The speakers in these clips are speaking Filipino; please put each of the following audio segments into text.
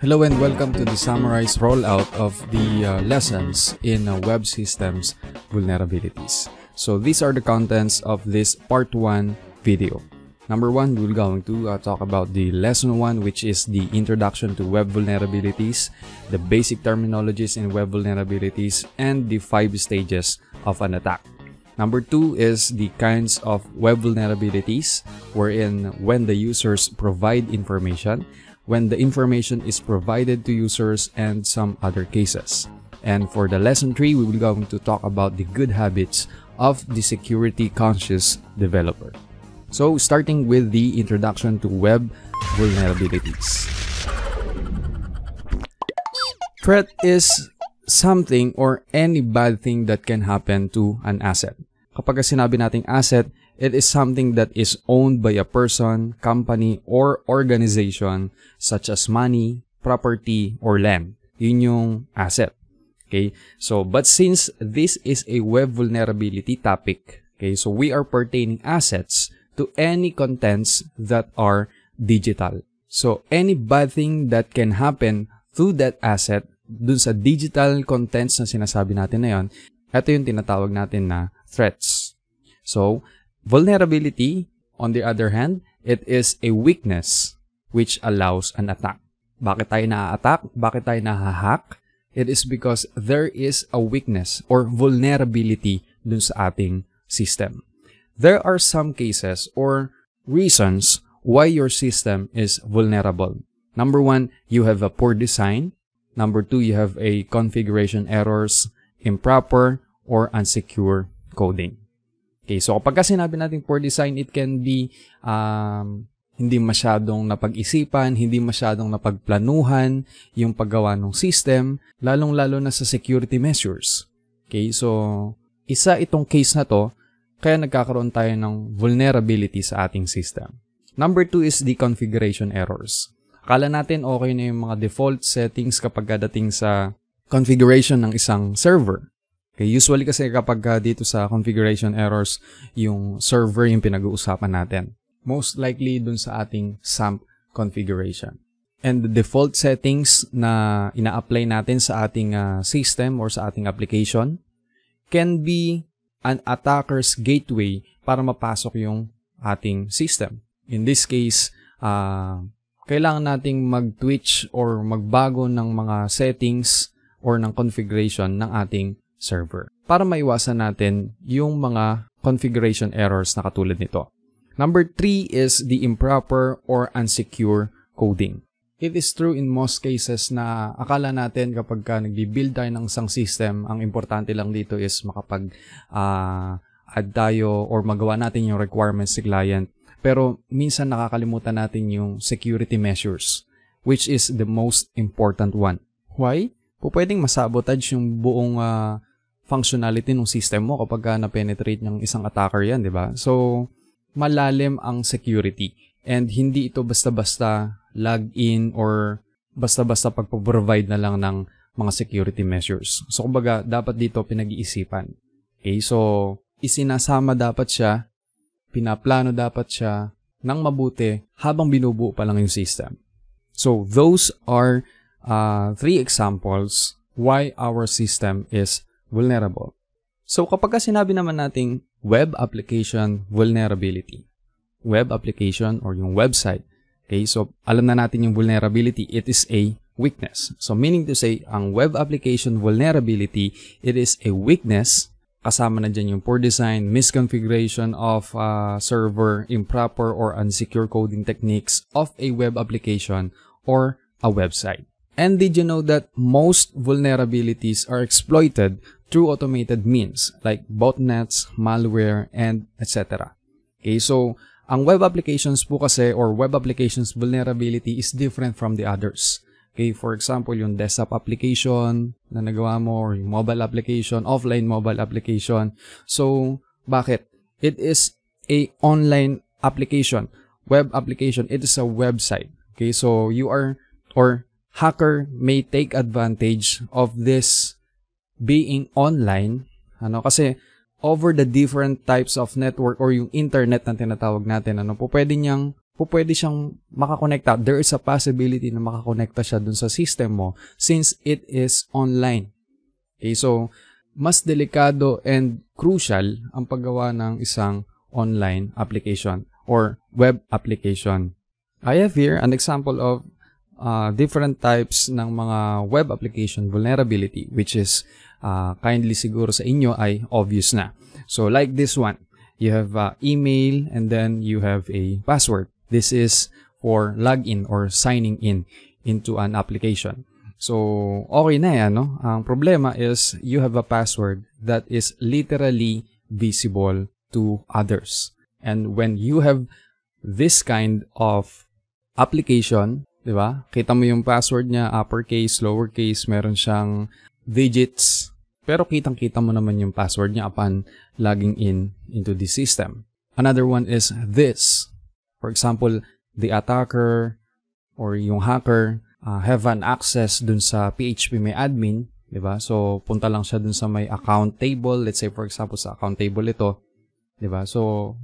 Hello and welcome to the summarized rollout of the uh, lessons in uh, Web Systems Vulnerabilities. So these are the contents of this part 1 video. Number 1, we're going to uh, talk about the lesson 1 which is the introduction to web vulnerabilities, the basic terminologies in web vulnerabilities, and the 5 stages of an attack. Number two is the kinds of web vulnerabilities, wherein when the users provide information, when the information is provided to users and some other cases. And for the lesson 3, we will going to talk about the good habits of the security conscious developer. So starting with the introduction to web vulnerabilities. Threat is something or any bad thing that can happen to an asset. Kapag sinabi nating asset, It is something that is owned by a person, company, or organization such as money, property, or land. Yun yung asset. Okay? So, but since this is a web vulnerability topic, okay, so we are pertaining assets to any contents that are digital. So, any bad thing that can happen through that asset, dun sa digital contents na sinasabi natin na yun, ito yung tinatawag natin na threats. So, Vulnerability, on the other hand, it is a weakness which allows an attack. Bakit tayo na-attack? Bakit tayo nahahack? It is because there is a weakness or vulnerability dun sa ating system. There are some cases or reasons why your system is vulnerable. Number one, you have a poor design. Number two, you have a configuration errors, improper, or unsecure coding. Okay, so kapag sinabi natin poor design, it can be um, hindi masyadong napag-isipan, hindi masyadong napagplanuhan yung paggawa ng system, lalong-lalo na sa security measures. Okay, so isa itong case na to, kaya nagkakaroon tayo ng vulnerability sa ating system. Number two is the configuration errors. Akala natin okay na yung mga default settings kapag dating sa configuration ng isang server. Okay, usually kasi kapag ah, dito sa configuration errors, yung server yung pinag-uusapan natin. Most likely dun sa ating SAMP configuration. And the default settings na ina-apply natin sa ating uh, system or sa ating application can be an attacker's gateway para mapasok yung ating system. In this case, uh, kailangan nating mag-twitch or magbago ng mga settings or ng configuration ng ating server para maiwasan natin yung mga configuration errors na katulad nito. Number three is the improper or unsecure coding. It is true in most cases na akala natin kapag ka nagbi-build tayo ng isang system, ang importante lang dito is makapag uh, add tayo or magawa natin yung requirements ni client. Pero minsan nakakalimutan natin yung security measures which is the most important one. Why? Pupwedeng masabotage yung buong uh, functionality ng system mo kapag na-penetrate ng isang attacker yan, di ba? So, malalim ang security. And hindi ito basta-basta log in or basta-basta pagpo-provide na lang ng mga security measures. So, kumbaga, dapat dito pinag-iisipan. Okay, so, isinasama dapat siya, pinaplano dapat siya ng mabuti habang binubuo pa lang yung system. So, those are uh, three examples why our system is vulnerable. So kapag sinabi naman nating web application vulnerability, web application or yung website, okay, so alam na natin yung vulnerability, it is a weakness. So meaning to say, ang web application vulnerability, it is a weakness kasama na dyan yung poor design, misconfiguration of uh, server, improper or unsecure coding techniques of a web application or a website. And did you know that most vulnerabilities are exploited through automated means like botnets, malware, and etc. Okay, so ang web applications po kasi or web applications vulnerability is different from the others. Okay, for example, yung desktop application na nagawa mo or yung mobile application, offline mobile application. So, bakit? It is a online application, web application. It is a website. Okay, so you are or hacker may take advantage of this being online, ano kasi over the different types of network or yung internet na tinatawag natin, ano, po pwede niyang po pwede siyang makakonekta. There is a possibility na makakonekta siya dun sa system mo since it is online. Okay, so, mas delikado and crucial ang paggawa ng isang online application or web application. I have here an example of uh, different types ng mga web application vulnerability which is uh, kindly siguro sa inyo ay obvious na. So like this one, you have uh, email and then you have a password. This is for login or signing in into an application. So, okay na yan, no? Ang problema is you have a password that is literally visible to others. And when you have this kind of application 'di ba? Kita mo yung password niya, uppercase, lowercase, meron siyang digits. Pero kitang-kita mo naman yung password niya upon logging in into the system. Another one is this. For example, the attacker or yung hacker uh, have an access dun sa PHP may admin, 'di ba? So punta lang siya dun sa may account table, let's say for example sa account table ito, 'di ba? So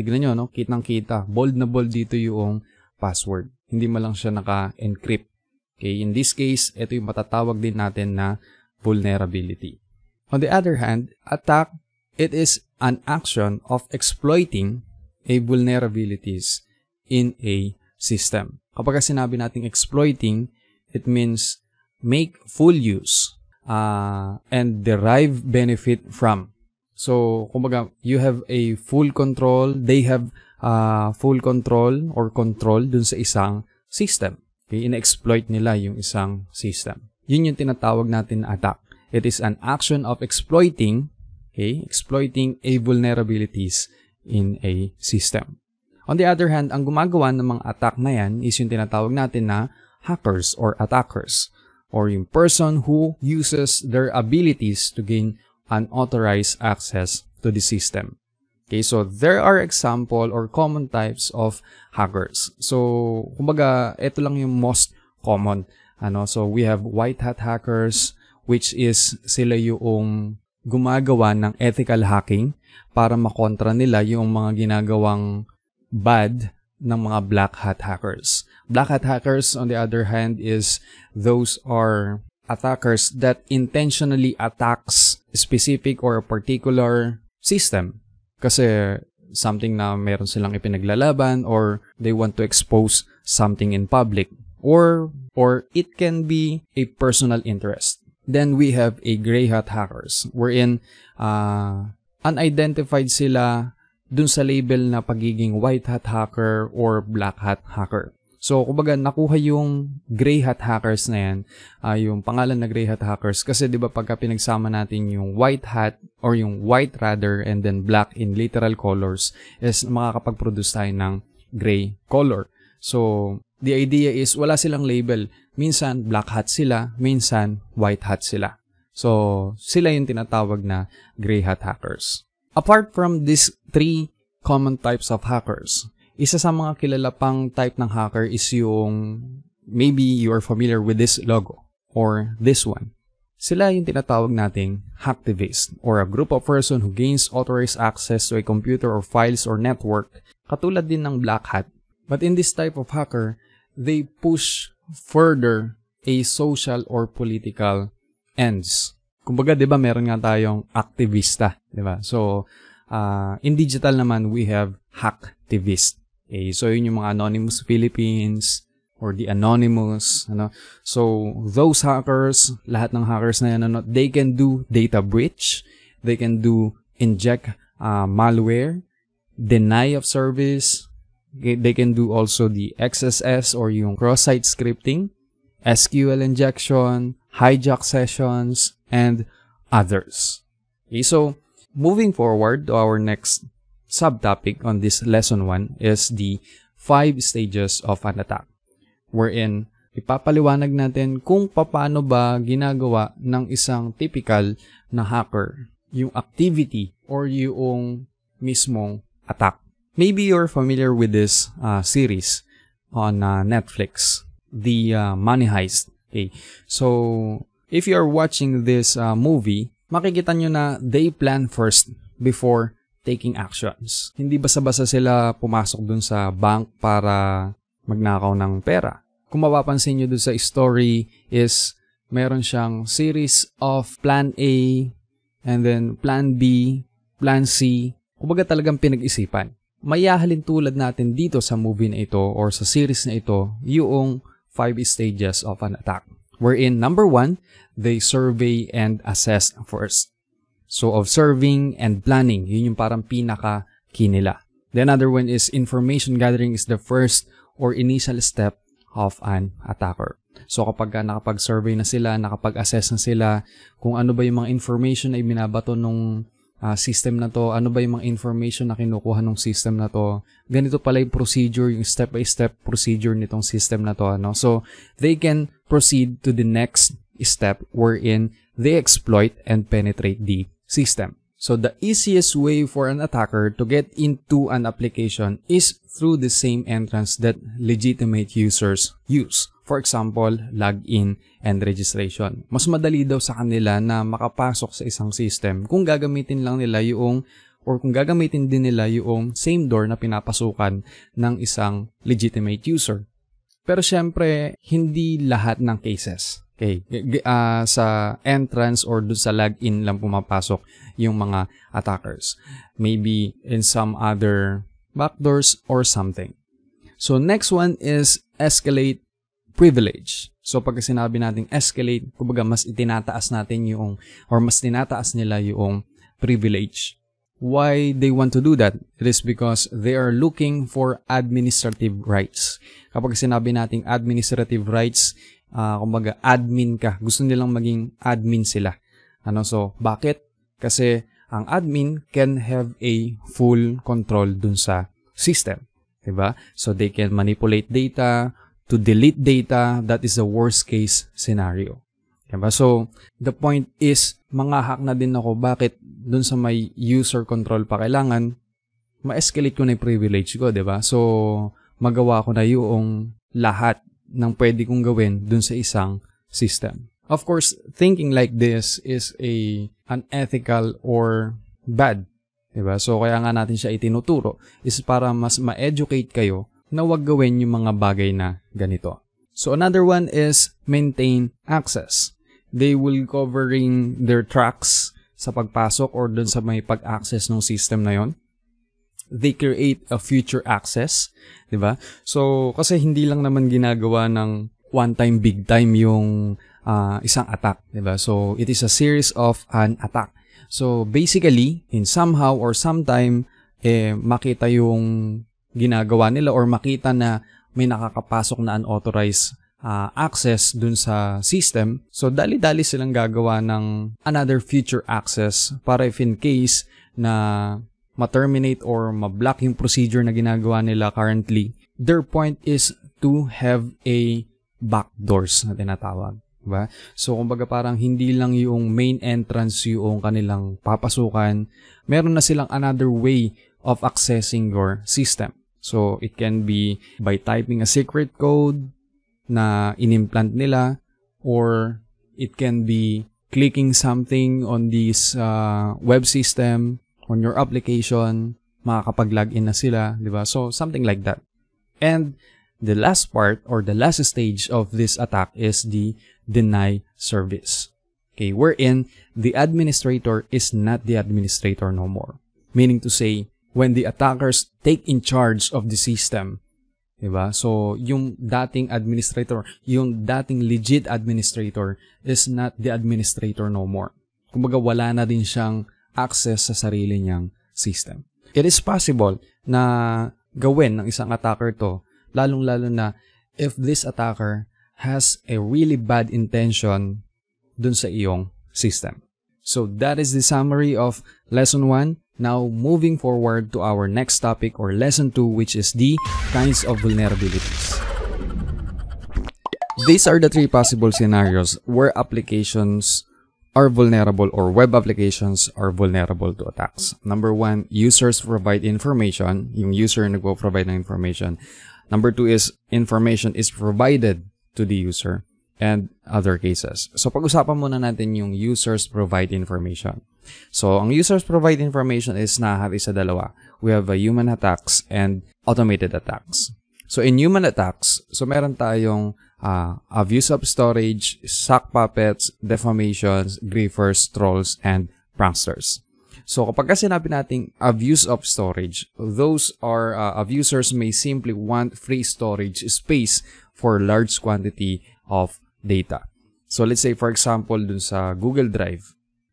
tignan niyo no, kitang-kita, bold na bold dito yung password hindi man lang siya naka-encrypt. Okay, in this case, ito yung matatawag din natin na vulnerability. On the other hand, attack, it is an action of exploiting a vulnerabilities in a system. Kapag sinabi natin exploiting, it means make full use uh, and derive benefit from. So, kumbaga, you have a full control, they have uh, full control or control dun sa isang system. Okay, ina-exploit nila yung isang system. Yun yung tinatawag natin na attack. It is an action of exploiting, okay, exploiting a vulnerabilities in a system. On the other hand, ang gumagawa ng mga attack na yan is yung tinatawag natin na hackers or attackers or yung person who uses their abilities to gain unauthorized access to the system. Okay, so there are example or common types of hackers. So, kumbaga, ito lang yung most common. Ano? So, we have white hat hackers, which is sila yung gumagawa ng ethical hacking para makontra nila yung mga ginagawang bad ng mga black hat hackers. Black hat hackers, on the other hand, is those are attackers that intentionally attacks specific or particular system kasi something na meron silang ipinaglalaban or they want to expose something in public or or it can be a personal interest. Then we have a gray hat hackers wherein uh, unidentified sila dun sa label na pagiging white hat hacker or black hat hacker. So, kumbaga, nakuha yung Grey Hat Hackers na yan, uh, yung pangalan na Grey Hat Hackers. Kasi, di ba, pagka pinagsama natin yung White Hat, or yung White rather, and then Black in literal colors, is makakapag-produce tayo ng gray color. So, the idea is, wala silang label. Minsan, black hat sila, minsan, white hat sila. So, sila yung tinatawag na gray hat hackers. Apart from these three common types of hackers, isa sa mga kilala pang type ng hacker is yung maybe you are familiar with this logo or this one. Sila yung tinatawag nating hacktivist or a group of person who gains authorized access to a computer or files or network katulad din ng black hat. But in this type of hacker, they push further a social or political ends. Kumbaga, 'di ba, meron nga tayong aktivista, 'di ba? So, uh, in digital naman we have hacktivist. Eh, so, yun yung mga Anonymous Philippines or the Anonymous. Ano? So, those hackers, lahat ng hackers na yan, ano, they can do data breach. They can do inject uh, malware, deny of service. They can do also the XSS or yung cross-site scripting, SQL injection, hijack sessions, and others. Okay, eh, so, moving forward to our next subtopic on this lesson 1 is the five stages of an attack, wherein ipapaliwanag natin kung paano ba ginagawa ng isang typical na hacker yung activity or yung mismong attack. Maybe you're familiar with this uh, series on uh, Netflix, The uh, Money Heist. Okay, so if you are watching this uh, movie, makikita nyo na they plan first before taking actions. Hindi basta-basta sila pumasok dun sa bank para magnakaw ng pera. Kung mapapansin nyo dun sa story is meron siyang series of plan A and then plan B, plan C. Kumbaga talagang pinag-isipan. Mayahalin tulad natin dito sa movie na ito or sa series na ito yung five stages of an attack. Wherein number one, they survey and assess first. So of serving and planning, yun yung parang pinaka key nila. The another one is information gathering is the first or initial step of an attacker. So kapag nakapag-survey na sila, nakapag-assess na sila kung ano ba yung mga information na ibinabato nung uh, system na to, ano ba yung mga information na kinukuha nung system na to. Ganito pala yung procedure, yung step-by-step -step procedure nitong system na to. Ano? So they can proceed to the next step wherein they exploit and penetrate the system. So the easiest way for an attacker to get into an application is through the same entrance that legitimate users use. For example, login and registration. Mas madali daw sa kanila na makapasok sa isang system kung gagamitin lang nila yung or kung gagamitin din nila yung same door na pinapasukan ng isang legitimate user. Pero syempre, hindi lahat ng cases. Okay. Uh, sa entrance or doon sa login lang pumapasok yung mga attackers. Maybe in some other backdoors or something. So next one is escalate privilege. So pag sinabi natin escalate, kumbaga mas itinataas natin yung or mas tinataas nila yung privilege why they want to do that? It is because they are looking for administrative rights. Kapag sinabi nating administrative rights, uh, kumbaga admin ka, gusto nilang maging admin sila. Ano so bakit? Kasi ang admin can have a full control dun sa system, Diba? So they can manipulate data, to delete data, that is the worst case scenario. Diba? So, the point is, mga hack na din ako bakit dun sa may user control pa kailangan, ma-escalate ko na yung privilege ko, ba diba? So, magawa ko na yung lahat ng pwede kong gawin dun sa isang system. Of course, thinking like this is a unethical or bad. Diba? So, kaya nga natin siya itinuturo is para mas ma-educate kayo na wag gawin yung mga bagay na ganito. So another one is maintain access. They will covering their tracks sa pagpasok or dun sa may pag-access ng system na yon. They create a future access, 'di ba? So kasi hindi lang naman ginagawa ng one time big time yung uh, isang attack, 'di ba? So it is a series of an attack. So basically, in somehow or sometime eh makita yung ginagawa nila or makita na may nakakapasok na unauthorized uh, access dun sa system. So, dali-dali silang gagawa ng another future access para if in case na ma-terminate or ma-block yung procedure na ginagawa nila currently, their point is to have a backdoors na tinatawag. Diba? So, kumbaga parang hindi lang yung main entrance yung kanilang papasukan, meron na silang another way of accessing your system. So, it can be by typing a secret code na inimplant nila or it can be clicking something on this uh, web system, on your application, makakapag-login na sila, di ba? So, something like that. And the last part or the last stage of this attack is the deny service. Okay, wherein the administrator is not the administrator no more. Meaning to say, when the attackers take in charge of the system. Diba? So, yung dating administrator, yung dating legit administrator is not the administrator no more. Kumbaga, wala na din siyang access sa sarili niyang system. It is possible na gawin ng isang attacker to, lalong-lalo na if this attacker has a really bad intention dun sa iyong system. So, that is the summary of Lesson 1, Now, moving forward to our next topic or lesson 2 which is the kinds of vulnerabilities. These are the three possible scenarios where applications are vulnerable or web applications are vulnerable to attacks. Number one, users provide information. Yung user nagpo-provide ng information. Number two is information is provided to the user. and other cases. So pag-usapan muna natin yung users provide information. So ang users provide information is nahati sa dalawa. We have a human attacks and automated attacks. So in human attacks, so meron tayong uh, abuse of storage, sock puppets, defamations, griefers, trolls, and pranksters. So kapag sinabi nating abuse of storage, those are uh, abusers may simply want free storage space for large quantity of data. So let's say for example dun sa Google Drive.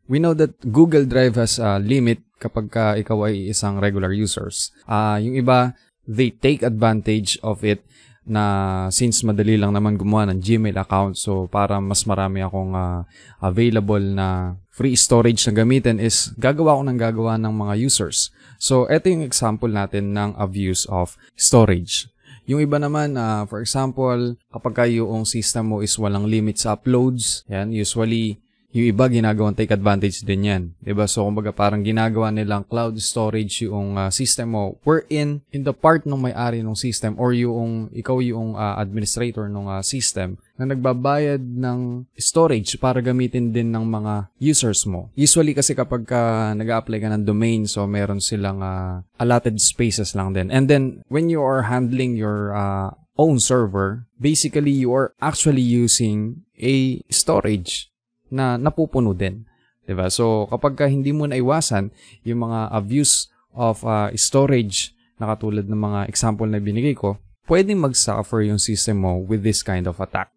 We know that Google Drive has a limit kapag ka ikaw ay isang regular users. Uh, yung iba, they take advantage of it na since madali lang naman gumawa ng Gmail account so para mas marami akong uh, available na free storage na gamitin is gagawa ko ng gagawa ng mga users. So ito yung example natin ng abuse of storage. Yung iba naman, uh, for example, kapag yung system mo is walang limit sa uploads, yan, usually yung iba ginagawang take advantage din yan. diba? So, kumbaga parang ginagawa nilang cloud storage yung uh, system mo wherein in the part ng may-ari ng system or yung ikaw yung uh, administrator ng uh, system na nagbabayad ng storage para gamitin din ng mga users mo. Usually kasi kapag ka nag apply ka ng domain, so meron silang uh, allotted spaces lang din. And then, when you are handling your uh, own server, basically you are actually using a storage na napupuno din. 'Di ba? So kapag ka hindi mo naiwasan yung mga abuse of uh, storage na katulad ng mga example na binigay ko, pwedeng mag-suffer yung system mo with this kind of attack.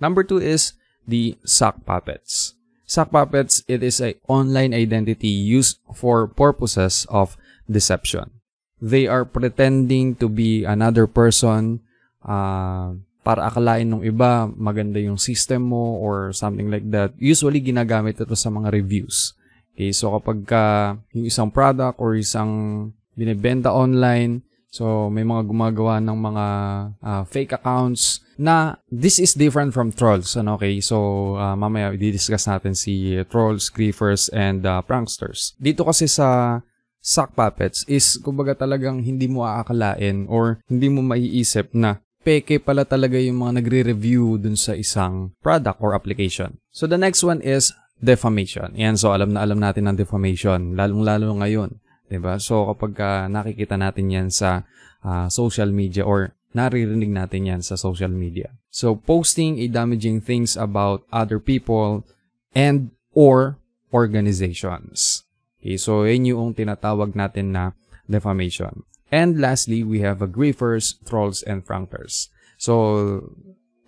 Number two is the sock puppets. Sock puppets, it is a online identity used for purposes of deception. They are pretending to be another person, uh, para akalain ng iba maganda yung system mo or something like that. Usually, ginagamit ito sa mga reviews. Okay, so kapag ka yung isang product or isang binibenta online, so may mga gumagawa ng mga uh, fake accounts na this is different from trolls. Ano, okay, so uh, mamaya i-discuss natin si trolls, griefers, and uh, pranksters. Dito kasi sa sock puppets is kumbaga talagang hindi mo aakalain or hindi mo maiisip na peke pala talaga yung mga nagre-review dun sa isang product or application. So the next one is defamation. Yan, so alam na alam natin ang defamation, lalong-lalo ngayon. 'di ba? So kapag uh, nakikita natin 'yan sa uh, social media or naririnig natin 'yan sa social media. So posting a damaging things about other people and or organizations. Okay, so yun yung tinatawag natin na defamation. And lastly, we have a griefers, trolls, and frankers. So,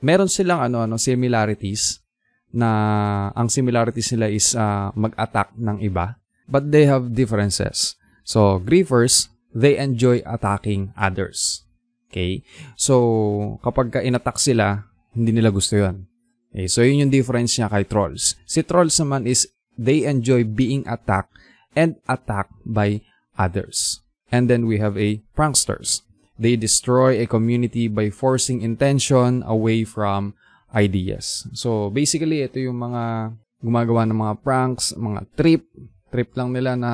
meron silang ano, ano, similarities na ang similarities nila is uh, mag-attack ng iba. But they have differences. So, griefers, they enjoy attacking others. Okay? So, kapag ka inattack sila, hindi nila gusto yon. Okay, so, yun yung difference niya kay trolls. Si trolls naman is they enjoy being attacked and attacked by others. And then we have a pranksters. They destroy a community by forcing intention away from ideas. So basically, ito yung mga gumagawa ng mga pranks, mga trip, trip lang nila na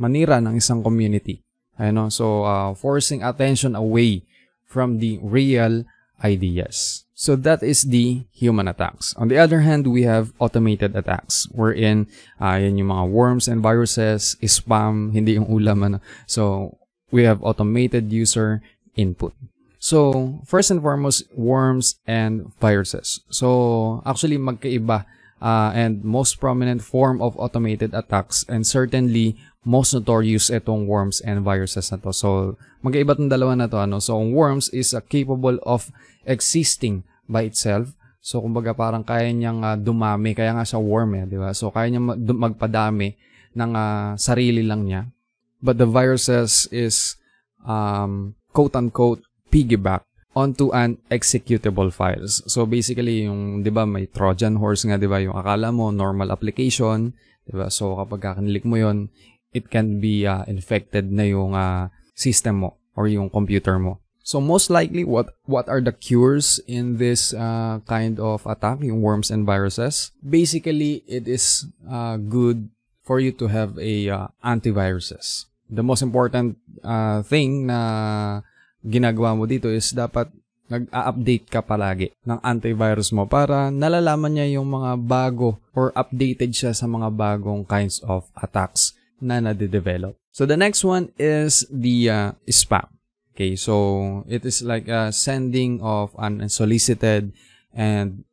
manira ng isang community. Ano? So uh, forcing attention away from the real ideas. So that is the human attacks. On the other hand, we have automated attacks wherein uh, yan yung mga worms and viruses, spam, hindi yung ulam. Ano. So we have automated user input. So first and foremost, worms and viruses. So actually magkaiba uh, and most prominent form of automated attacks and certainly most notorious itong worms and viruses na to. So, magkaiba tong dalawa na to. Ano? So, worms is uh, capable of existing by itself. So, kumbaga parang kaya niyang uh, dumami, kaya nga sa worm eh, di ba? So, kaya niyang magpadami ng uh, sarili lang niya. But the viruses is, um, quote-unquote, piggyback onto an executable files. So basically yung 'di ba may Trojan horse nga 'di ba yung akala mo normal application, 'di ba? So kapag kinilik mo 'yon, it can be uh, infected na yung uh, system mo or yung computer mo. So most likely, what what are the cures in this uh, kind of attack, yung worms and viruses? Basically, it is uh, good for you to have a uh, antiviruses. The most important uh, thing na ginagawa mo dito is dapat nag-update ka palagi ng antivirus mo para nalalaman niya yung mga bago or updated siya sa mga bagong kinds of attacks na nade-develop. So the next one is the uh, spam. Okay, so it is like a sending of an unsolicited and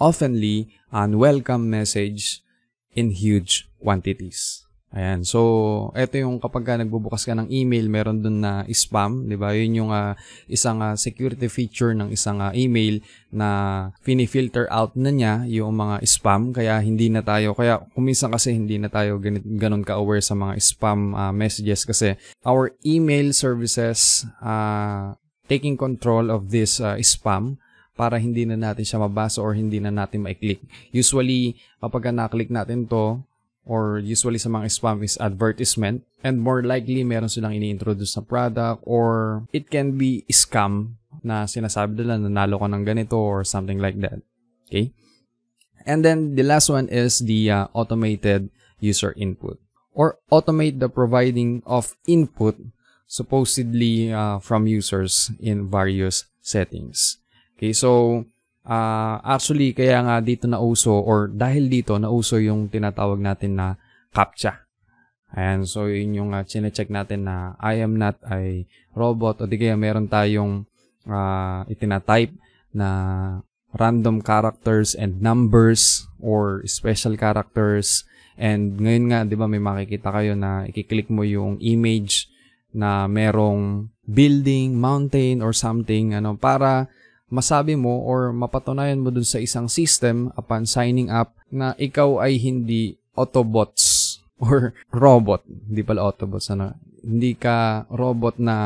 oftenly unwelcome message in huge quantities. Ayan. So, ito yung kapag ka nagbubukas ka ng email, meron dun na spam, 'di ba? Yun yung uh, isang uh, security feature ng isang uh, email na fini-filter out na niya yung mga spam kaya hindi na tayo kaya kuminsan kasi hindi na tayo ganit, ganun ka-aware sa mga spam uh, messages kasi our email services uh, taking control of this uh, spam para hindi na natin siya mabasa or hindi na natin ma-click. Usually, kapag na-click natin to, or usually sa mga spam is advertisement and more likely meron silang ini-introduce na product or it can be scam na sinasabi nila nanalo ka ng ganito or something like that. Okay? And then the last one is the uh, automated user input or automate the providing of input supposedly uh, from users in various settings. Okay, so Uh, actually, kaya nga dito nauso or dahil dito nauso yung tinatawag natin na CAPTCHA. Ayan, so yun yung uh, chinecheck natin na I am not a robot o di kaya meron tayong uh, itinatype na random characters and numbers or special characters. And ngayon nga, di ba, may makikita kayo na ikiklik mo yung image na merong building, mountain, or something, ano, para masabi mo or mapatunayan mo dun sa isang system upon signing up na ikaw ay hindi Autobots or robot. Hindi pala Autobots. Ano? Hindi ka robot na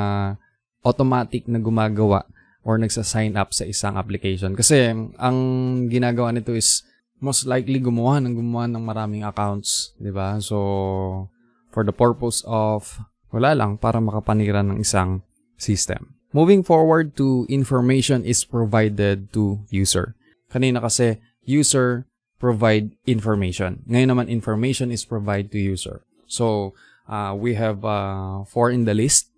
automatic na gumagawa or nagsa-sign up sa isang application. Kasi ang ginagawa nito is most likely gumawa ng gumawa ng maraming accounts, 'di ba? So for the purpose of wala lang para makapanira ng isang system. Moving forward to information is provided to user. Kanina kasi user provide information. Ngayon naman information is provide to user. So uh, we have uh, four in the list.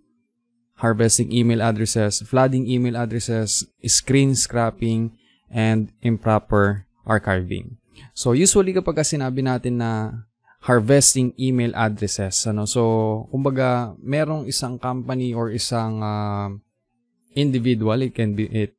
Harvesting email addresses, flooding email addresses, screen scrapping, and improper archiving. So usually kapag sinabi natin na harvesting email addresses ano so kumbaga merong isang company or isang uh, individual, it can be it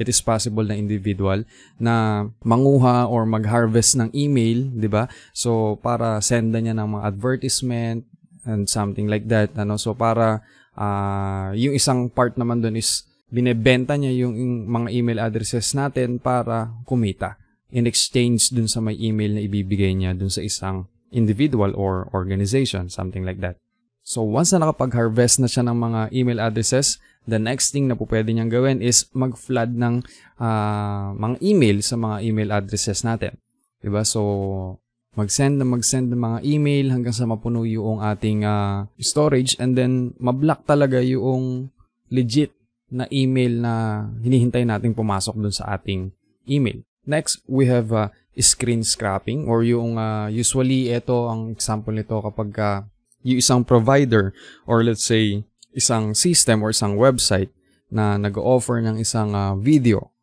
it is possible na individual na manguha or mag-harvest ng email, 'di ba? So para sendan niya ng mga advertisement and something like that, ano? So para uh, yung isang part naman doon is binebenta niya yung, yung mga email addresses natin para kumita in exchange dun sa may email na ibibigay niya dun sa isang individual or organization, something like that. So once na nakapag-harvest na siya ng mga email addresses, the next thing na po pwede niyang gawin is mag-flood ng uh, mga email sa mga email addresses natin. Diba? So, mag-send na mag-send ng mga email hanggang sa mapuno yung ating uh, storage and then mablock talaga yung legit na email na hinihintay nating pumasok dun sa ating email. Next, we have uh, screen scrapping or yung uh, usually ito ang example nito kapag uh, yung isang provider or let's say isang system or isang website na nag-offer ng isang uh, video,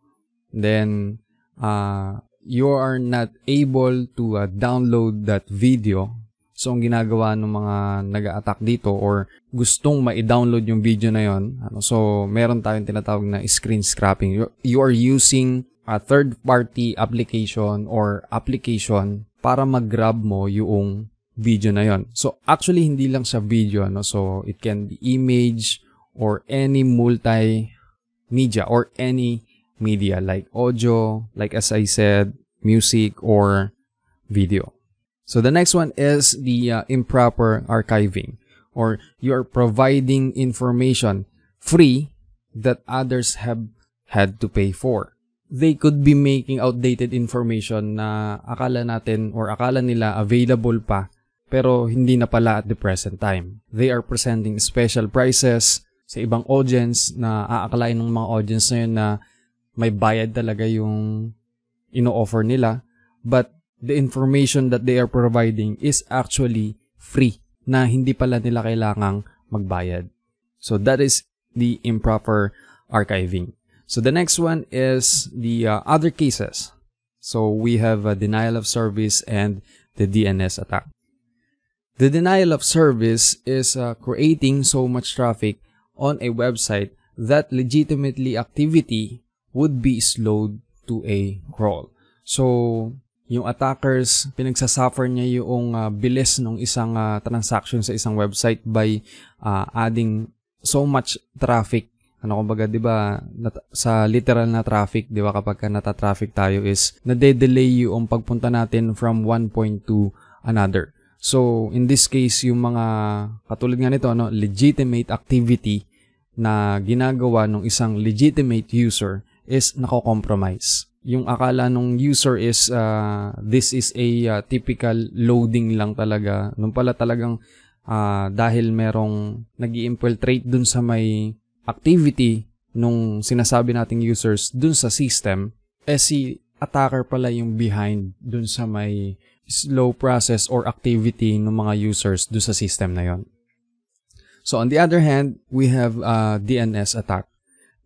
then uh, you are not able to uh, download that video. So, ang ginagawa ng mga nag attack dito or gustong ma-download yung video na yon, ano, so meron tayong tinatawag na screen scrapping. You are using a third-party application or application para mag-grab mo yung video na yon. So actually hindi lang sa video no. So it can be image or any multi media or any media like audio, like as I said, music or video. So the next one is the uh, improper archiving or you are providing information free that others have had to pay for. They could be making outdated information na akala natin or akala nila available pa pero hindi na pala at the present time. They are presenting special prices sa ibang audience na aakalain ng mga audience na yun na may bayad talaga yung ino-offer nila. But the information that they are providing is actually free na hindi pala nila kailangang magbayad. So that is the improper archiving. So the next one is the uh, other cases. So we have a denial of service and the DNS attack. The denial of service is uh, creating so much traffic on a website that legitimately activity would be slowed to a crawl. So, yung attackers, pinagsasuffer niya yung uh, bilis ng isang uh, transaction sa isang website by uh, adding so much traffic. Ano kumbaga, di ba, sa literal na traffic, di ba, kapag nata-traffic tayo is, nade-delay yung pagpunta natin from one point to another. So, in this case, yung mga, katulad nga nito, ano, legitimate activity na ginagawa ng isang legitimate user is nako-compromise. Yung akala nung user is, uh, this is a uh, typical loading lang talaga. Nung pala talagang uh, dahil merong nag infiltrate dun sa may activity nung sinasabi nating users dun sa system, eh si attacker pala yung behind dun sa may slow process or activity ng mga users do sa system na yon. So on the other hand, we have uh, DNS attack.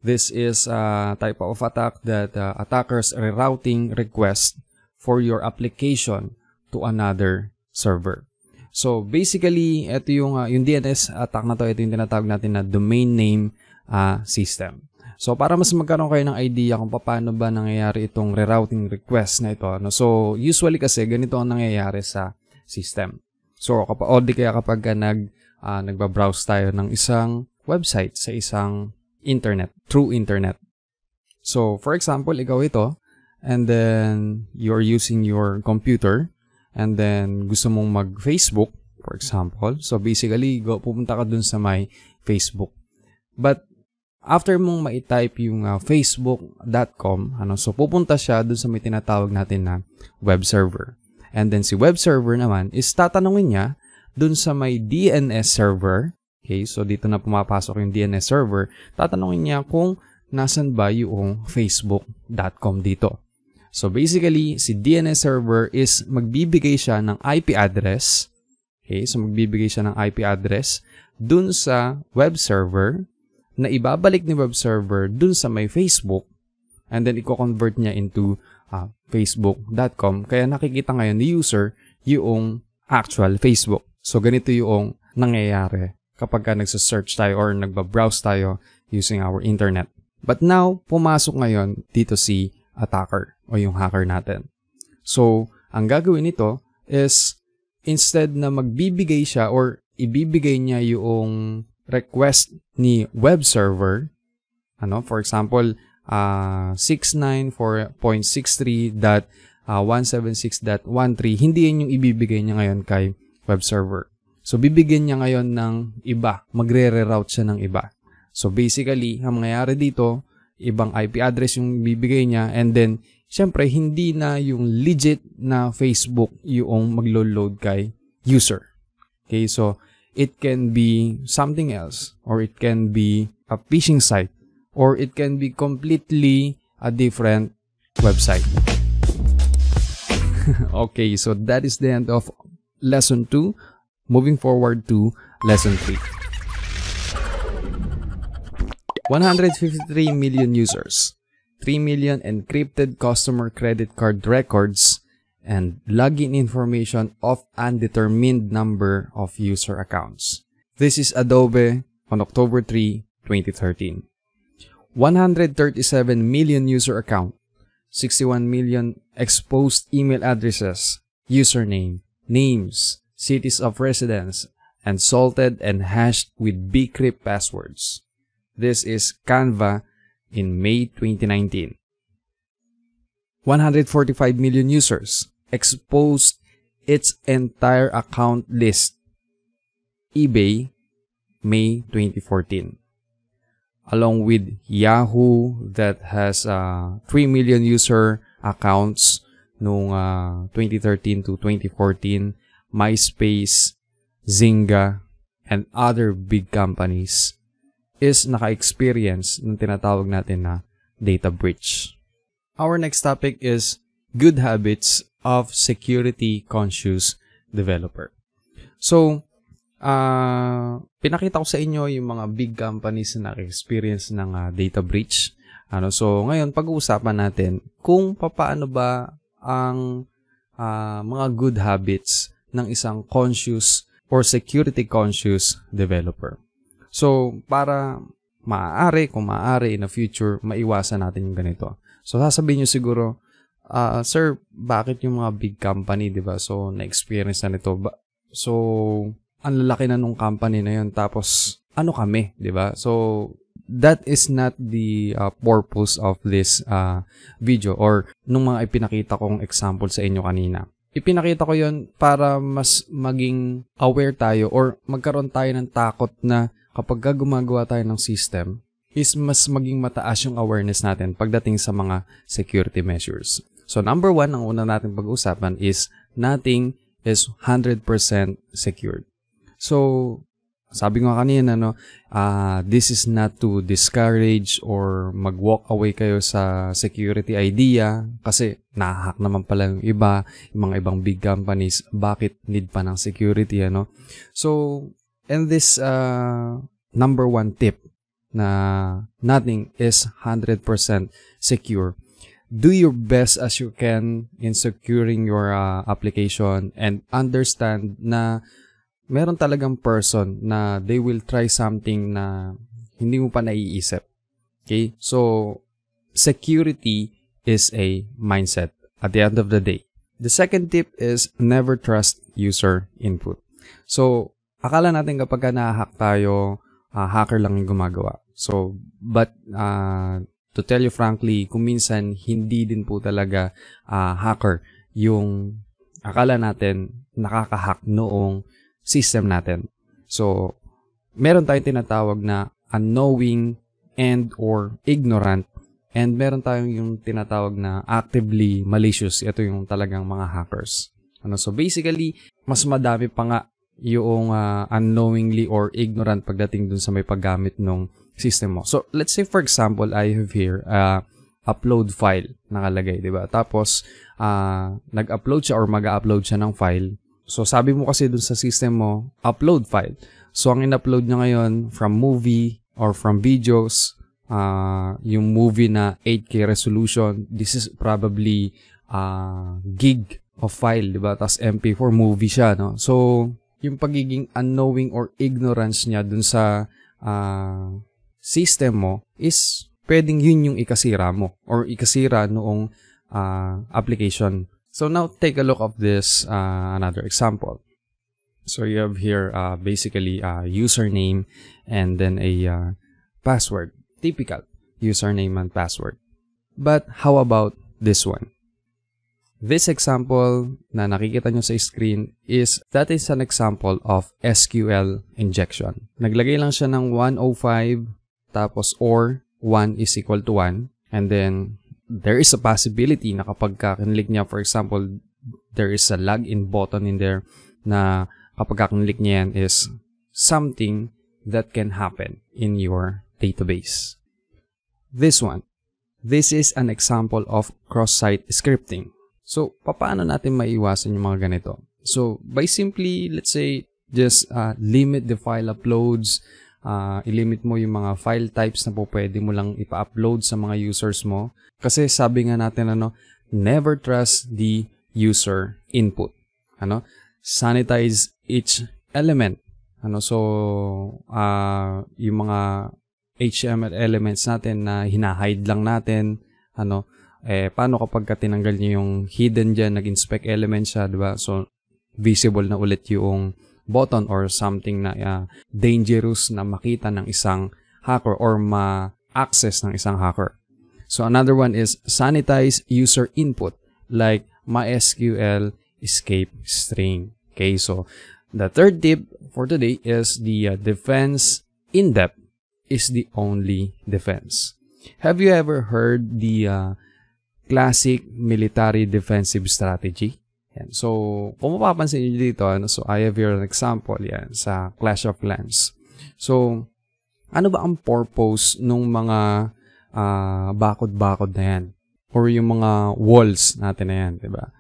This is a type of attack that uh, attackers rerouting request for your application to another server. So basically, ito yung uh, yung DNS attack na to, ito yung tinatawag natin na domain name uh, system. So, para mas magkaroon kayo ng idea kung paano ba nangyayari itong rerouting request na ito. Ano? So, usually kasi ganito ang nangyayari sa system. So, kapag, o di kaya kapag nag, uh, nagbabrowse tayo ng isang website sa isang internet, through internet. So, for example, ikaw ito, and then you're using your computer, and then gusto mong mag-Facebook, for example. So, basically, go, pupunta ka dun sa may Facebook. But, after mong ma-type yung uh, ah, facebook.com, ano, so pupunta siya doon sa may tinatawag natin na web server. And then si web server naman is tatanungin niya doon sa may DNS server. Okay, so dito na pumapasok yung DNS server. Tatanungin niya kung nasan ba yung facebook.com dito. So basically, si DNS server is magbibigay siya ng IP address. Okay, so magbibigay siya ng IP address dun sa web server na ibabalik ni web server dun sa may Facebook and then i-convert niya into uh, ah, facebook.com. Kaya nakikita ngayon ni user yung actual Facebook. So, ganito yung nangyayari kapag ka nagsa-search tayo or nagba-browse tayo using our internet. But now, pumasok ngayon dito si attacker o yung hacker natin. So, ang gagawin nito is instead na magbibigay siya or ibibigay niya yung request ni web server, ano, for example, uh, ah, 694.63.176.13, ah, hindi yan yung ibibigay niya ngayon kay web server. So, bibigyan niya ngayon ng iba. Magre-reroute siya ng iba. So, basically, ang mangyayari dito, ibang IP address yung bibigay niya and then, syempre, hindi na yung legit na Facebook yung maglo-load kay user. Okay, so, It can be something else or it can be a phishing site or it can be completely a different website. okay, so that is the end of lesson 2. Moving forward to lesson 3. 153 million users, 3 million encrypted customer credit card records, and login information of undetermined number of user accounts. This is Adobe on October 3, 2013. 137 million user account, 61 million exposed email addresses, username, names, cities of residence, and salted and hashed with bcrypt passwords. This is Canva in May 2019. 145 million users, exposed its entire account list. eBay, May 2014. Along with Yahoo that has uh, 3 million user accounts noong uh, 2013 to 2014, MySpace, Zynga, and other big companies is naka-experience ng tinatawag natin na data breach. Our next topic is good habits of security conscious developer. So, uh, pinakita ko sa inyo yung mga big companies na experience ng uh, data breach. Ano, so, ngayon, pag-uusapan natin kung paano ba ang uh, mga good habits ng isang conscious or security conscious developer. So, para maaari, kung maaari in the future, maiwasan natin yung ganito. So, sasabihin nyo siguro, uh, sir, bakit yung mga big company, di ba? So, na-experience na nito. Ba- so, ang lalaki na nung company na yun. Tapos, ano kami, di ba? So, that is not the uh, purpose of this uh, video or nung mga ipinakita kong example sa inyo kanina. Ipinakita ko yon para mas maging aware tayo or magkaroon tayo ng takot na kapag gumagawa tayo ng system, is mas maging mataas yung awareness natin pagdating sa mga security measures. So number one, ang una natin pag usapan is nothing is 100% secured. So, sabi ko kanina, no, uh, this is not to discourage or mag-walk away kayo sa security idea kasi nahahack naman pala yung iba, yung mga ibang big companies, bakit need pa ng security, ano? So, and this uh, number one tip na nothing is 100% secure do your best as you can in securing your uh, application and understand na meron talagang person na they will try something na hindi mo pa naiisip. Okay? So, security is a mindset at the end of the day. The second tip is never trust user input. So, akala natin kapag nahahack tayo, uh, hacker lang yung gumagawa. So, but uh, to tell you frankly, kung minsan hindi din po talaga uh, hacker yung akala natin nakakahack noong system natin. So, meron tayong tinatawag na unknowing and or ignorant and meron tayong yung tinatawag na actively malicious. Ito yung talagang mga hackers. Ano, so basically, mas madami pa nga yung uh, unknowingly or ignorant pagdating dun sa may paggamit ng system mo. So, let's say for example, I have here uh, upload file nakalagay, di ba? Tapos, uh, nag-upload siya or mag-upload siya ng file. So, sabi mo kasi dun sa system mo, upload file. So, ang in-upload niya ngayon from movie or from videos, uh, yung movie na 8K resolution, this is probably uh, gig of file, di ba? Tapos MP4 movie siya, no? So, yung pagiging unknowing or ignorance niya dun sa uh, system mo is pwedeng yun yung ikasira mo or ikasira noong uh, application. So now take a look of this uh, another example. So you have here uh, basically a username and then a uh, password. Typical username and password. But how about this one? This example na nakikita nyo sa screen is that is an example of SQL injection. Naglagay lang siya ng 105 tapos or 1 is equal to 1, and then there is a possibility na kapag kinilig niya, for example, there is a login button in there na kapag kinilig niya yan is something that can happen in your database. This one, this is an example of cross-site scripting. So, paano natin maiwasan yung mga ganito? So, by simply, let's say, just uh, limit the file uploads uh, ilimit mo yung mga file types na po pwede mo lang ipa-upload sa mga users mo. Kasi sabi nga natin ano, never trust the user input. Ano? Sanitize each element. Ano so uh, yung mga HTML elements natin na hinahide lang natin, ano eh paano kapag ka tinanggal niyo yung hidden diyan, nag-inspect element siya, 'di ba? So visible na ulit yung button or something na uh, dangerous na makita ng isang hacker or ma-access ng isang hacker. So another one is sanitize user input like MySQL escape string. Okay, so the third tip for today is the uh, defense in depth is the only defense. Have you ever heard the uh, classic military defensive strategy? Yan. So, kung mapapansin nyo dito, ano, so I have here an example yan sa Clash of Clans. So, ano ba ang purpose nung mga uh, bakod-bakod na yan? Or yung mga walls natin na yan, di ba?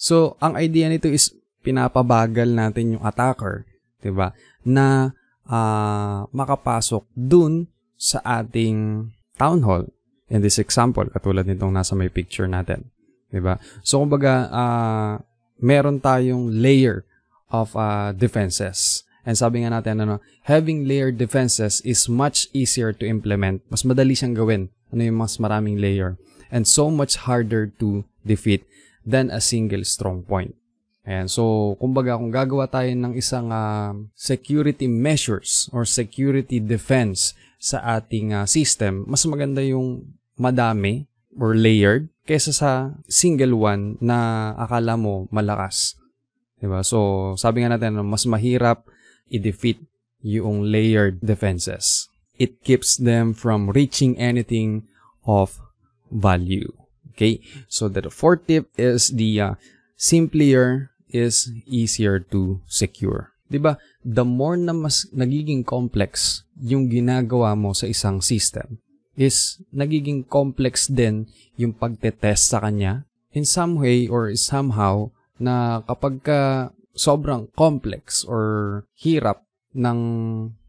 So, ang idea nito is pinapabagal natin yung attacker, di ba? Na uh, makapasok dun sa ating town hall. In this example, katulad nitong nasa may picture natin. 'di ba? So kumbaga uh, meron tayong layer of uh, defenses. And sabi nga natin, ano, having layered defenses is much easier to implement. Mas madali siyang gawin. Ano yung mas maraming layer. And so much harder to defeat than a single strong point. Ayan, so kumbaga kung gagawa tayo ng isang uh, security measures or security defense sa ating uh, system, mas maganda yung madami or layered kesa sa single one na akala mo malakas. Diba? So, sabi nga natin, ano, mas mahirap i-defeat yung layered defenses. It keeps them from reaching anything of value. Okay? So, the fourth tip is the uh, simpler is easier to secure. 'Di ba? The more na mas nagiging complex yung ginagawa mo sa isang system, is nagiging complex din yung pagtetest sa kanya in some way or somehow na kapag ka sobrang complex or hirap ng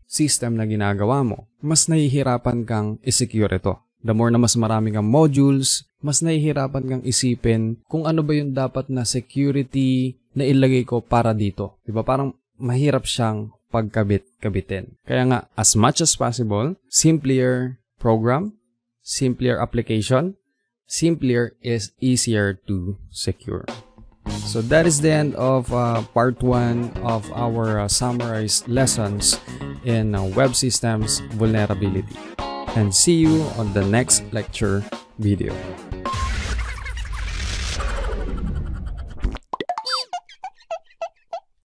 system na ginagawa mo, mas nahihirapan kang isecure ito. The more na mas marami kang modules, mas nahihirapan kang isipin kung ano ba yung dapat na security na ilagay ko para dito. ba diba? Parang mahirap siyang pagkabit-kabitin. Kaya nga, as much as possible, simpler program, simpler application, simpler is easier to secure. So that is the end of uh, part 1 of our uh, summarized lessons in uh, web systems vulnerability. And see you on the next lecture video.